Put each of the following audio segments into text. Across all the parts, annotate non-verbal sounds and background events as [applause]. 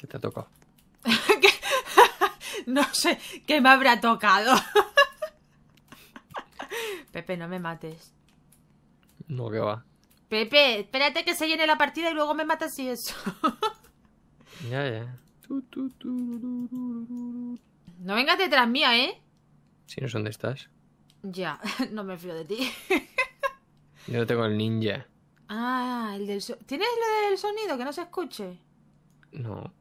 ¿Qué te ha tocado? [laughs] no sé qué me habrá tocado. [laughs] Pepe, no me mates. No, que va. Pepe, espérate que se llene la partida y luego me matas y eso. [laughs] ya, ya. No vengas detrás mía, ¿eh? Si no es dónde estás. Ya, no me fío de ti. Yo tengo el ninja. Ah, el del... ¿Tienes lo del sonido que no se escuche? No.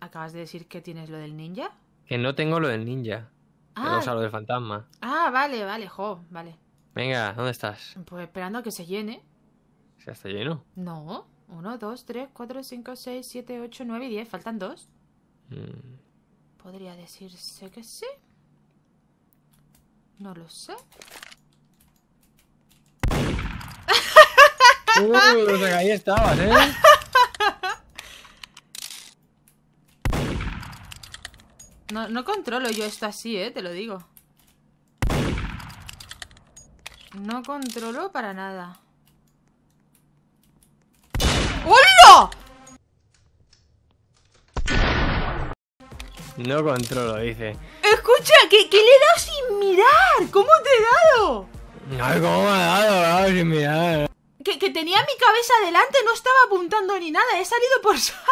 ¿Acabas de decir que tienes lo del ninja? Que no tengo lo del ninja. Ah. O sea, lo fantasma. Ah, vale, vale, jo, vale. Venga, ¿dónde estás? Pues esperando a que se llene. ¿Ya está lleno? No. 1, 2, 3, 4, 5, 6, 7, 8, 9 y 10. Faltan dos. Mm. Podría decirse que sí. No lo sé. Uh, o sea, ahí estabas, ¿eh? No, controlo yo esto así, eh, te lo digo. No controlo para nada. ¡Hola! No controlo, dice. Escucha, ¿qué le he dado sin mirar. ¿Cómo te he dado? No, ¿cómo me ha dado? Sin mirar que, tenía mi cabeza adelante no estaba apuntando ni nada, he salido por [laughs] salida.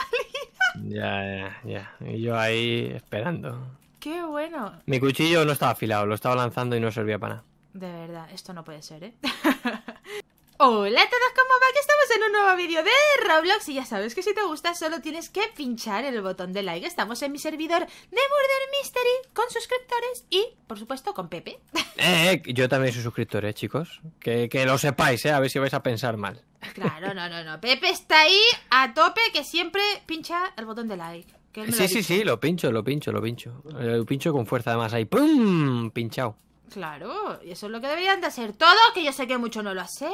Ya, ya, ya. Y yo ahí esperando. Qué bueno. Mi cuchillo no estaba afilado, lo estaba lanzando y no servía para nada. De verdad, esto no puede ser, ¿eh? [laughs] Hola a todos, ¿cómo va? Que estamos en un nuevo vídeo de Roblox y ya sabes que si te gusta solo tienes que pinchar el botón de like. Estamos en mi servidor de Border Mystery con suscriptores y, por supuesto, con Pepe. [laughs] Eh, eh yo también soy suscriptor, ¿eh, chicos? Que, lo sepáis, ¿eh? A ver si vais a pensar mal. Claro, no, no, no. Pepe está ahí a tope que siempre pincha el botón de like. sí, sí, sí, lo pincho, lo pincho, lo pincho. Lo pincho con fuerza además ahí. ¡Pum! Pinchao. Claro, y eso es lo que deberían de hacer todos, que yo sé que mucho no lo hacéis.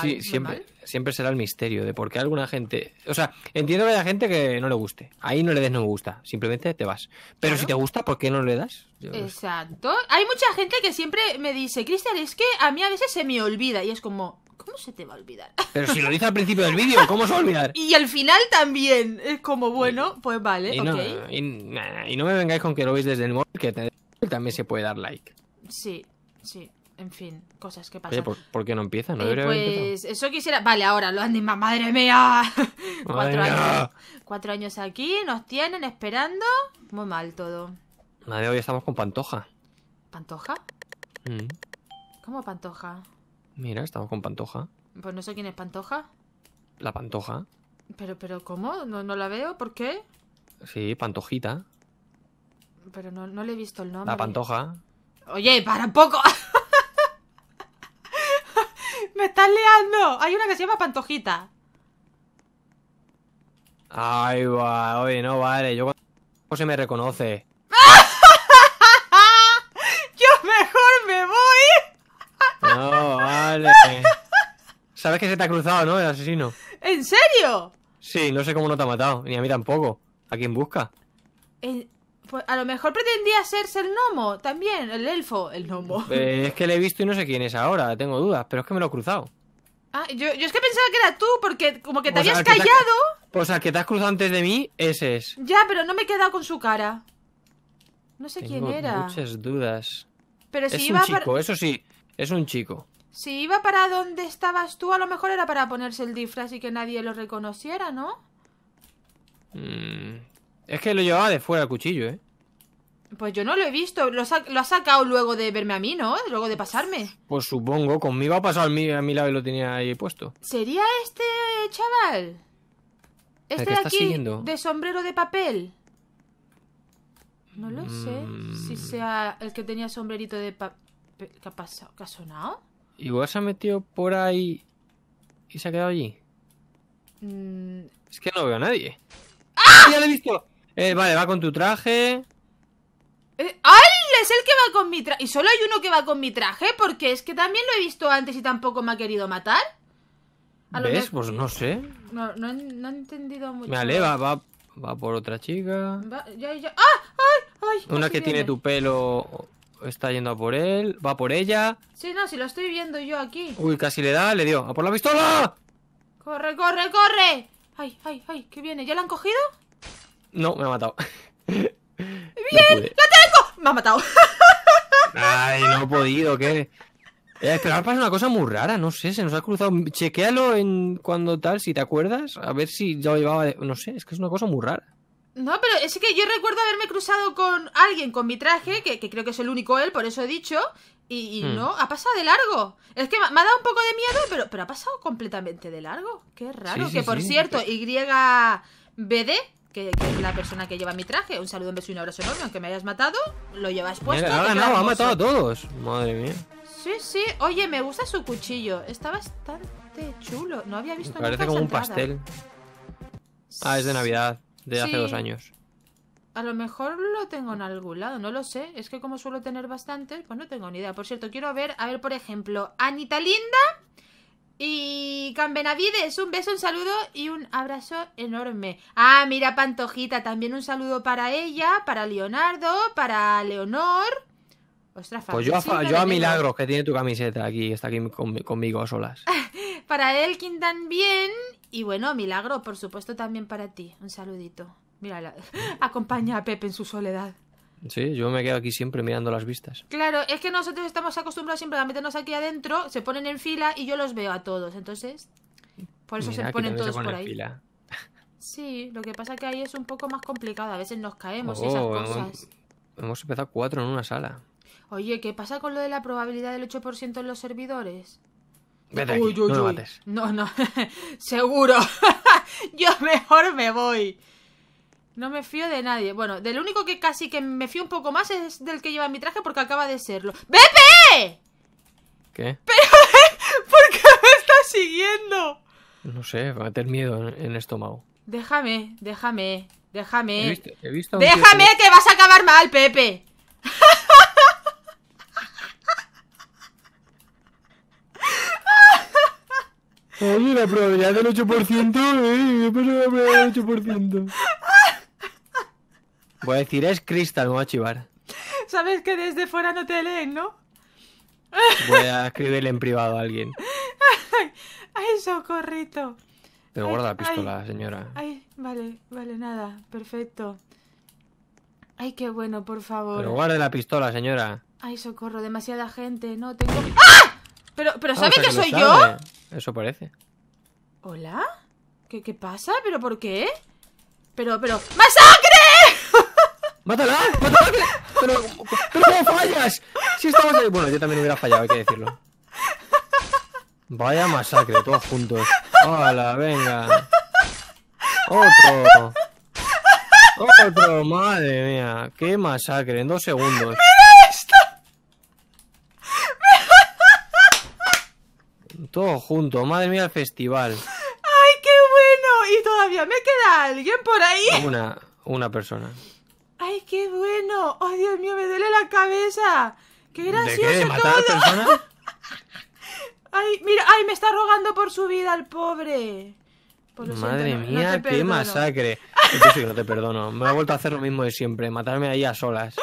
Sí, siempre, será el misterio de por qué alguna gente. O sea, entiendo que haya gente que no le guste. Ahí no le des no me gusta, simplemente te vas. Pero si te gusta, ¿por qué no le das? Exacto. Hay mucha gente que siempre me dice, Cristian, es que a mí a veces se me olvida. Y es como, ¿cómo se te va a olvidar? [laughs] Pero si lo dice al principio del vídeo, ¿cómo se va a olvidar? [laughs] Y al final también. Es como, bueno, pues vale, y no, y, no me vengáis con que lo veis desde el móvil, que también se puede dar like. Sí, sí. En fin, cosas que pasan. ¿por, qué no empiezan? Eh, pues eso quisiera. Vale, ahora lo han madre mía. [laughs] madre cuatro, mía. Años, cuatro años aquí, nos tienen esperando. Muy mal todo. Madre, hoy estamos con Pantoja. ¿Pantoja? Mm. ¿Cómo Pantoja? Mira, estamos con Pantoja. Pues no sé quién es Pantoja. La Pantoja. Pero, pero, ¿cómo? No, la veo, ¿por qué? Sí, Pantojita. Pero no, no le he visto el nombre. La Pantoja. Oye, para un poco. [laughs] Me estás liando. Hay una que se llama Pantojita. Ay, va, oye, no vale. Yo cuando se me reconoce. [laughs] Yo mejor me voy. no, vale. Sabes que se te ha cruzado, ¿no? El asesino. ¿En serio? Sí, no sé cómo no te ha matado. Ni a mí tampoco. ¿A quién busca? El... Pues, a lo mejor pretendía serse el gnomo también, el elfo, el gnomo. Pues, es que le he visto y no sé quién es ahora, tengo dudas, pero es que me lo he cruzado. Ah, yo, yo es que pensaba que era tú, porque como que te habías callado. que te has cruzado antes de mí, ese es. Ya, pero no me he quedado con su cara. No sé quién era. Muchas dudas. Pero si es un chico, eso sí, es un chico. Si iba para donde estabas tú, a lo mejor era para ponerse el disfraz y que nadie lo reconociera, ¿no? Mmm es que lo llevaba de fuera el cuchillo, ¿eh? Pues yo no lo he visto. Lo, ha sacado luego de verme a mí, ¿no? Luego de pasarme. Pues supongo. Conmigo ha pasado a mi, a mi lado y lo tenía ahí puesto. ¿Sería este chaval? ¿Este de aquí? ¿De sombrero de papel? No lo sé. Mm. Si sea el que tenía sombrerito de papel. ¿Qué ha pasado? ¿Qué ha sonado? Igual se ha metido por ahí y se ha quedado allí. Mm. Es que no veo a nadie. ¡Ah! ¡Ah, ¡Ya lo he visto! Eh, vale, va con tu traje. Eh, ¡Ay! Es el que va con mi traje. Y solo hay uno que va con mi traje, porque es que también lo he visto antes y tampoco me ha querido matar. ¿Ves? pues no sé. No, no, he entendido mucho. Vale, va, va, por otra chica. ¡Ah! ¡Ay! ¡Ay! Una que tiene tu pelo está yendo a por él. Va por ella. Sí, no, si lo estoy viendo yo aquí. Uy, casi le da, le dio. ¡A por la pistola! ¡Corre, corre, corre! ¡Ay, ay, ay! ¿Qué viene? ¿Ya la han cogido? No, me ha matado. [laughs] ¡Bien! lo tengo! ¡Me ha matado! [laughs] Ay, no he podido, ¿qué? Es eh, que ahora pasa una cosa muy rara, no sé, se nos ha cruzado. Chequéalo en cuando tal, si te acuerdas, a ver si yo llevaba. No sé, es que es una cosa muy rara. No, pero es que yo recuerdo haberme cruzado con alguien con mi traje, que, creo que es el único él, por eso he dicho, y, hmm. no, ha pasado de largo. Es que me, ha dado un poco de miedo, pero, ha pasado completamente de largo. Qué raro. que por cierto, YBD que, es la persona que lleva mi traje. Un saludo, un beso y un abrazo enorme. Aunque me hayas matado, lo llevas puesto. no, ha matado a todos. Madre mía. Sí, sí. Oye, me gusta su cuchillo. Está bastante chulo. No había visto Parece como un pastel. Ah, es de Navidad, de hace dos años. A lo mejor lo tengo en algún lado, no lo sé. Es que como suelo tener bastantes, pues no tengo ni idea. Por cierto, quiero ver, a ver, por ejemplo, Anita Linda y con Benavides, un beso, un saludo y un abrazo enorme. Ah, mira, Pantojita, también un saludo para ella, para Leonardo, para Leonor. Ostras, Pues yo, a, Milagros, que tiene tu camiseta aquí, está aquí conmigo a solas. [laughs] para Elkin también. Y bueno, Milagro, por supuesto, también para ti. Un saludito. Mira, [laughs] acompaña a Pepe en su soledad. Sí, yo me quedo aquí siempre mirando las vistas. Claro, es que nosotros estamos acostumbrados siempre a meternos aquí adentro, se ponen en fila y yo los veo a todos, entonces por eso se ponen todos por ahí. Sí, lo que pasa que ahí es un poco más complicado, a veces nos caemos y esas oh, cosas. Hemos, empezado cuatro en una sala. Oye, ¿qué pasa con lo de la probabilidad del 8% en los servidores? uy, No, no, [laughs] seguro. [laughs] yo mejor me voy. No me fío de nadie. Bueno, del único que casi que me fío un poco más es del que lleva mi traje porque acaba de serlo. ¡Pepe! ¿Qué? ¿Pero [laughs] por qué me estás siguiendo? No sé, va a tener miedo en, el estómago. Déjame, déjame, déjame. He visto, déjame que... vas a acabar mal, Pepe. Oye, la probabilidad del 8%, ¿eh? Yo la probabilidad del 8%. Voy a decir, es Cristal, me voy a chivar. Sabes que desde fuera no te leen, ¿no? Voy a escribirle en privado a alguien. ¡Ay, socorrito! Pero guarda la pistola, señora. Ay, vale, vale, nada, perfecto. Ay, qué bueno, por favor. Pero guarde la pistola, señora. Ay, socorro, demasiada gente, no tengo. ¡Ah! Pero, pero ¿sabe que, soy yo? Eso parece. ¿Hola? ¿Qué, ¿Qué pasa? ¿Pero por qué? Pero, pero. ¡Masacre! ¡Mátala! ¡Mátala! ¡Pero, pero fallas! Si estabas, Bueno, yo también hubiera fallado, hay que decirlo. Vaya masacre, todos juntos. ¡Hola, venga! ¡Otro! ¡Otro! ¡Madre mía! ¡Qué masacre! En dos segundos. ¡Mira esto! Todo junto, madre mía el festival. ¡Ay, qué bueno! Y todavía me queda alguien por ahí. Una, una persona. ¡Ay, qué bueno! ¡Oh, Dios mío, me duele la cabeza! ¡Qué gracioso! ¿De qué? gracioso todo! [laughs] ¡Ay, mira! ¡Ay, me está rogando por su vida el pobre! Madre mía, qué masacre. [laughs] no te perdono. Me ha vuelto a hacer lo mismo de siempre, matarme ahí a solas.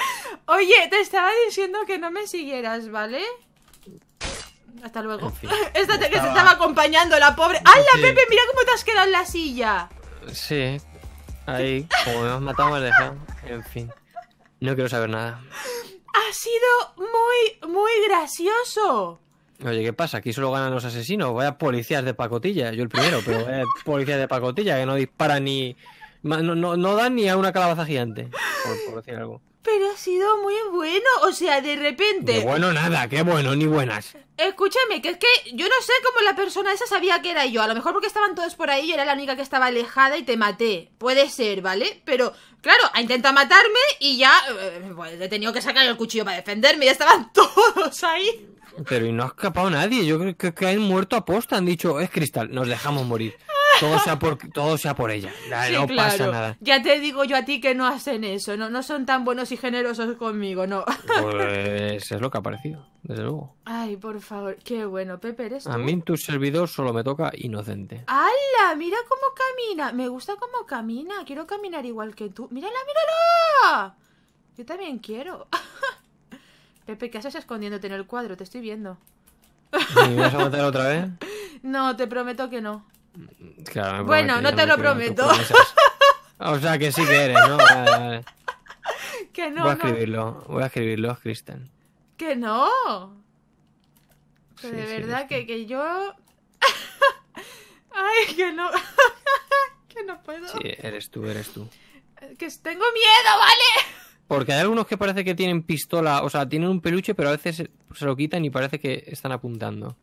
Oye, te estaba diciendo que no me siguieras, ¿vale? Hasta luego. [laughs] Esta estaba... que estaba acompañando, la pobre. ¡Hala, Pepe! Mira cómo te has quedado en la silla. Sí, Ahí, como me has matado, me has dejado. En fin. No quiero saber nada. Ha sido muy, muy gracioso. Oye, ¿qué pasa? Aquí solo ganan los asesinos. Vaya policías de pacotilla. Yo el primero, pero vaya policías de pacotilla que no disparan ni. No, no, dan ni a una calabaza gigante, por decir algo. Pero ha sido muy bueno, o sea, de repente... De bueno nada, qué bueno, ni buenas. Escúchame, que es que yo no sé cómo la persona esa sabía que era yo. A lo mejor porque estaban todos por ahí, yo era la única que estaba alejada y te maté. Puede ser, ¿vale? Pero, claro, ha intentado matarme y ya... Eh, pues, he tenido que sacar el cuchillo para defenderme, ya estaban [laughs] todos ahí. Pero y no ha escapado nadie, yo creo que, que han muerto a posta, han dicho, es Cristal, nos dejamos morir. Todo sea por, todo sea por ella. no pasa nada. Ya te digo yo a ti que no hacen eso. No, no son tan buenos y generosos conmigo, no. Pues es lo que ha parecido, desde luego. Ay, por favor. Qué bueno, Pepe, A mí tu servidor solo me toca inocente. ¡Hala! Mira cómo camina. Me gusta cómo camina. Quiero caminar igual que tú. ¡Mírala, mírala! Yo también quiero. [laughs] Pepe, ¿qué haces escondiéndote en el cuadro? Te estoy viendo. ¿Me vas a matar otra vez? [laughs] No, te prometo que no. Claro, bueno, no te lo prometo. O sea que sí que eres, ¿no? Que no. Voy a escribirlo, voy a escribirlo, Kristen. Que no. de verdad que, que, yo. [laughs] Ay, que no. [laughs] que no puedo. Sí, eres tú, eres tú. Que tengo miedo, ¿vale? Porque hay algunos que parece que tienen pistola, o sea, tienen un peluche, pero a veces se lo quitan y parece que están apuntando.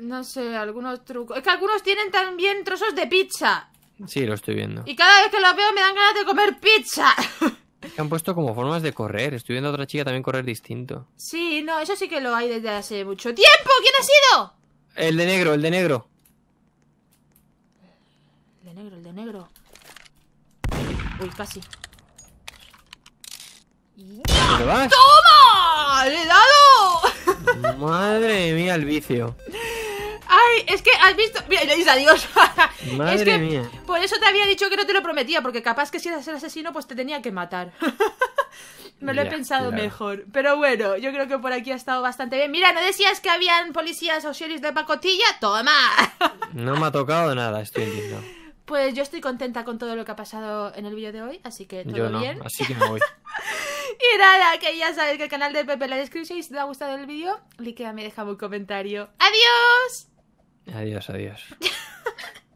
No sé, algunos trucos. Es que algunos tienen también trozos de pizza. Sí, lo estoy viendo. Y cada vez que lo veo me dan ganas de comer pizza. [laughs] han puesto como formas de correr. Estoy viendo a otra chica también correr distinto. Sí, no, eso sí que lo hay desde hace mucho tiempo. ¿Quién ha sido? El de negro, el de negro. El de negro, el de negro. Uy, casi. ¡Toma! ¡Le he dado! [laughs] Madre mía, el vicio es que has visto. Mira, le dices adiós. [laughs] Madre es que, mía. Por eso te había dicho que no te lo prometía, porque capaz que si eras el asesino, pues te tenía que matar. [laughs] Me lo he pensado mejor. Pero bueno, yo creo que por aquí ha estado bastante bien. Mira, ¿no decías que habían policías o series de pacotilla? ¡Toma! [laughs] No me ha tocado nada, estoy diciendo. Pues yo estoy contenta con todo lo que ha pasado en el vídeo de hoy, así que todo bien. Así que voy. y nada, que ya sabéis que el canal de Pepe la descripción, si te ha gustado el vídeo, y deja un comentario. ¡Adiós! Adiós, adiós. [laughs]